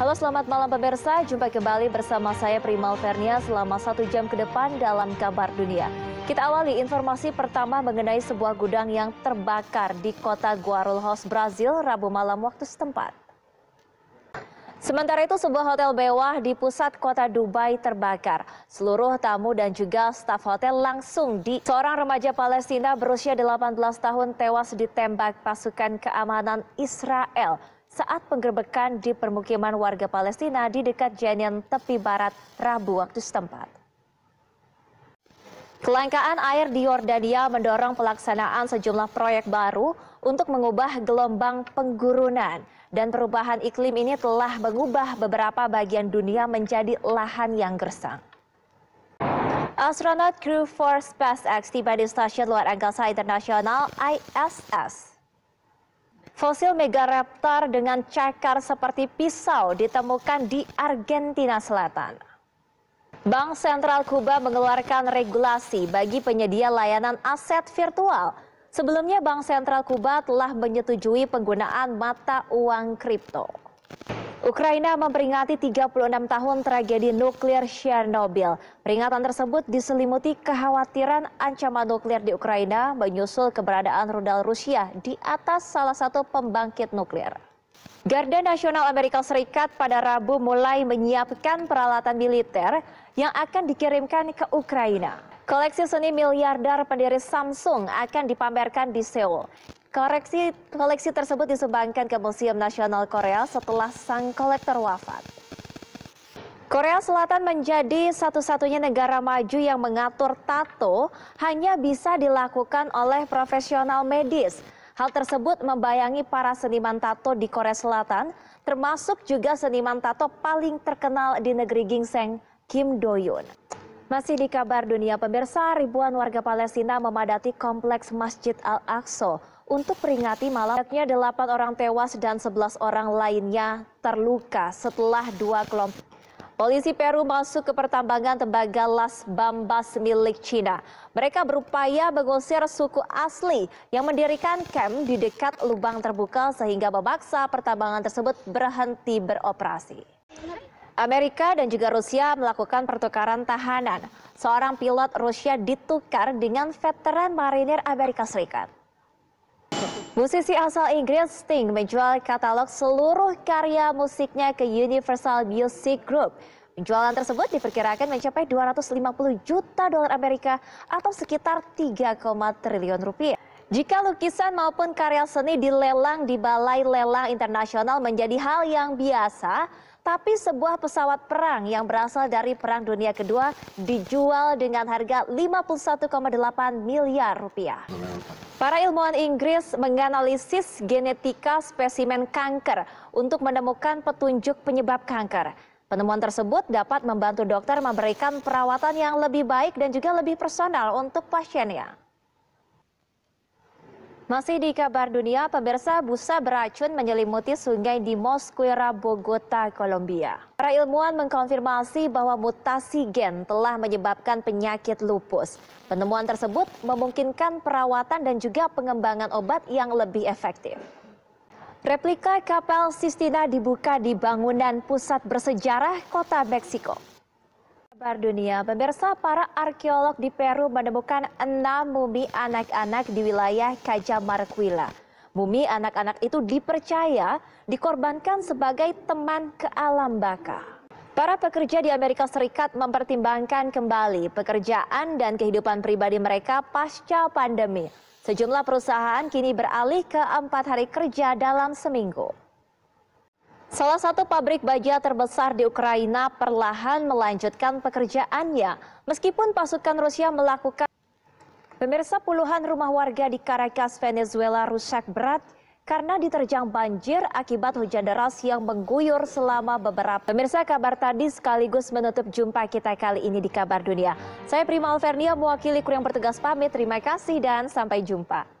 Halo selamat malam pemirsa, jumpa kembali bersama saya Primal Fernia selama satu jam ke depan dalam kabar dunia. Kita awali informasi pertama mengenai sebuah gudang yang terbakar di kota Guarulhos, Brazil, Rabu malam waktu setempat. Sementara itu sebuah hotel mewah di pusat kota Dubai terbakar. Seluruh tamu dan juga staf hotel langsung di seorang remaja Palestina berusia 18 tahun tewas ditembak pasukan keamanan Israel saat penggerbekan di permukiman warga Palestina di dekat Jenin, tepi barat, Rabu waktu setempat. Kelangkaan air di Yordania mendorong pelaksanaan sejumlah proyek baru untuk mengubah gelombang penggurunan. Dan perubahan iklim ini telah mengubah beberapa bagian dunia menjadi lahan yang gersang. Astronot Crew for SpaceX tiba di Stasiun Luar Angkasa Internasional ISS Fosil megaraptor dengan cakar seperti pisau ditemukan di Argentina Selatan. Bank Sentral Kuba mengeluarkan regulasi bagi penyedia layanan aset virtual. Sebelumnya Bank Sentral Kuba telah menyetujui penggunaan mata uang kripto. Ukraina memperingati 36 tahun tragedi nuklir Chernobyl. Peringatan tersebut diselimuti kekhawatiran ancaman nuklir di Ukraina menyusul keberadaan rudal Rusia di atas salah satu pembangkit nuklir. Garda Nasional Amerika Serikat pada Rabu mulai menyiapkan peralatan militer yang akan dikirimkan ke Ukraina. Koleksi seni miliarder pendiri Samsung akan dipamerkan di Seoul. Koleksi, koleksi tersebut disumbangkan ke Museum Nasional Korea setelah sang kolektor wafat. Korea Selatan menjadi satu-satunya negara maju yang mengatur tato hanya bisa dilakukan oleh profesional medis. Hal tersebut membayangi para seniman tato di Korea Selatan, termasuk juga seniman tato paling terkenal di negeri Gingseng, Kim Do Yoon. Masih di kabar dunia pemirsa, ribuan warga Palestina memadati kompleks Masjid Al-Aqsa untuk peringati malam yaknya 8 orang tewas dan sebelas orang lainnya terluka setelah dua kelompok. Polisi Peru masuk ke pertambangan tembaga Las Bambas milik Cina. Mereka berupaya mengusir suku asli yang mendirikan camp di dekat lubang terbuka sehingga memaksa pertambangan tersebut berhenti beroperasi. Amerika dan juga Rusia melakukan pertukaran tahanan. Seorang pilot Rusia ditukar dengan veteran marinir Amerika Serikat. Musisi asal Inggris Sting menjual katalog seluruh karya musiknya ke Universal Music Group. Penjualan tersebut diperkirakan mencapai 250 juta dolar Amerika atau sekitar 3, triliun rupiah. Jika lukisan maupun karya seni dilelang di Balai Lelang Internasional menjadi hal yang biasa, tapi sebuah pesawat perang yang berasal dari Perang Dunia Kedua dijual dengan harga 51,8 miliar rupiah. Para ilmuwan Inggris menganalisis genetika spesimen kanker untuk menemukan petunjuk penyebab kanker. Penemuan tersebut dapat membantu dokter memberikan perawatan yang lebih baik dan juga lebih personal untuk pasiennya. Masih di kabar dunia, pemirsa busa beracun menyelimuti sungai di Mosquera, Bogota, Kolombia. Para ilmuwan mengkonfirmasi bahwa mutasi gen telah menyebabkan penyakit lupus. Penemuan tersebut memungkinkan perawatan dan juga pengembangan obat yang lebih efektif. Replika kapel Sistina dibuka di bangunan pusat bersejarah kota Meksiko. Kabar dunia, pemirsa para arkeolog di Peru menemukan enam mumi anak-anak di wilayah Cajamarquila. Mumi anak-anak itu dipercaya dikorbankan sebagai teman ke alam baka. Para pekerja di Amerika Serikat mempertimbangkan kembali pekerjaan dan kehidupan pribadi mereka pasca pandemi. Sejumlah perusahaan kini beralih ke empat hari kerja dalam seminggu. Salah satu pabrik baja terbesar di Ukraina perlahan melanjutkan pekerjaannya meskipun pasukan Rusia melakukan Pemirsa puluhan rumah warga di Caracas, Venezuela rusak berat karena diterjang banjir akibat hujan deras yang mengguyur selama beberapa. Pemirsa kabar tadi sekaligus menutup jumpa kita kali ini di Kabar Dunia. Saya Prima Alvernia mewakili yang bertugas pamit. Terima kasih dan sampai jumpa.